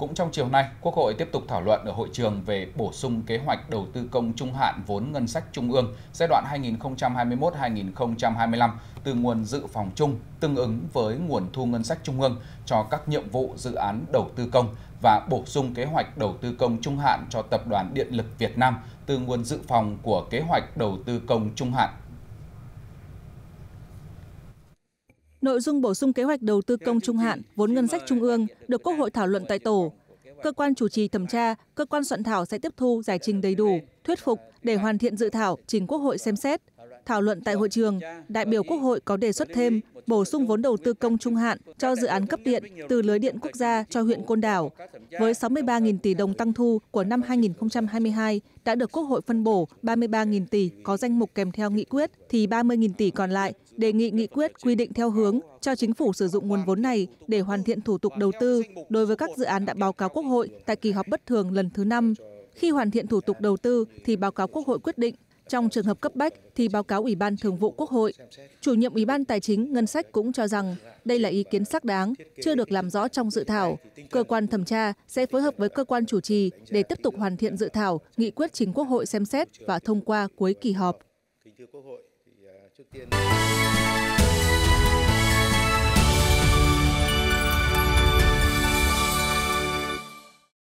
Cũng trong chiều nay, Quốc hội tiếp tục thảo luận ở hội trường về bổ sung kế hoạch đầu tư công trung hạn vốn ngân sách trung ương giai đoạn 2021-2025 từ nguồn dự phòng chung tương ứng với nguồn thu ngân sách trung ương cho các nhiệm vụ dự án đầu tư công và bổ sung kế hoạch đầu tư công trung hạn cho Tập đoàn Điện lực Việt Nam từ nguồn dự phòng của kế hoạch đầu tư công trung hạn nội dung bổ sung kế hoạch đầu tư công trung hạn vốn ngân sách trung ương được quốc hội thảo luận tại tổ cơ quan chủ trì thẩm tra cơ quan soạn thảo sẽ tiếp thu giải trình đầy đủ thuyết phục để hoàn thiện dự thảo trình quốc hội xem xét thảo luận tại hội trường đại biểu quốc hội có đề xuất thêm bổ sung vốn đầu tư công trung hạn cho dự án cấp điện từ lưới điện quốc gia cho huyện côn đảo với 63.000 tỷ đồng tăng thu của năm 2022 đã được quốc hội phân bổ 33.000 tỷ có danh mục kèm theo nghị quyết thì 30.000 tỷ còn lại đề nghị nghị quyết quy định theo hướng cho chính phủ sử dụng nguồn vốn này để hoàn thiện thủ tục đầu tư đối với các dự án đã báo cáo quốc hội tại kỳ họp bất thường lần thứ năm khi hoàn thiện thủ tục đầu tư thì báo cáo Quốc hội quyết định trong trường hợp cấp bách thì báo cáo ủy ban thường vụ quốc hội chủ nhiệm ủy ban tài chính ngân sách cũng cho rằng đây là ý kiến xác đáng chưa được làm rõ trong dự thảo cơ quan thẩm tra sẽ phối hợp với cơ quan chủ trì để tiếp tục hoàn thiện dự thảo nghị quyết chính quốc hội xem xét và thông qua cuối kỳ họp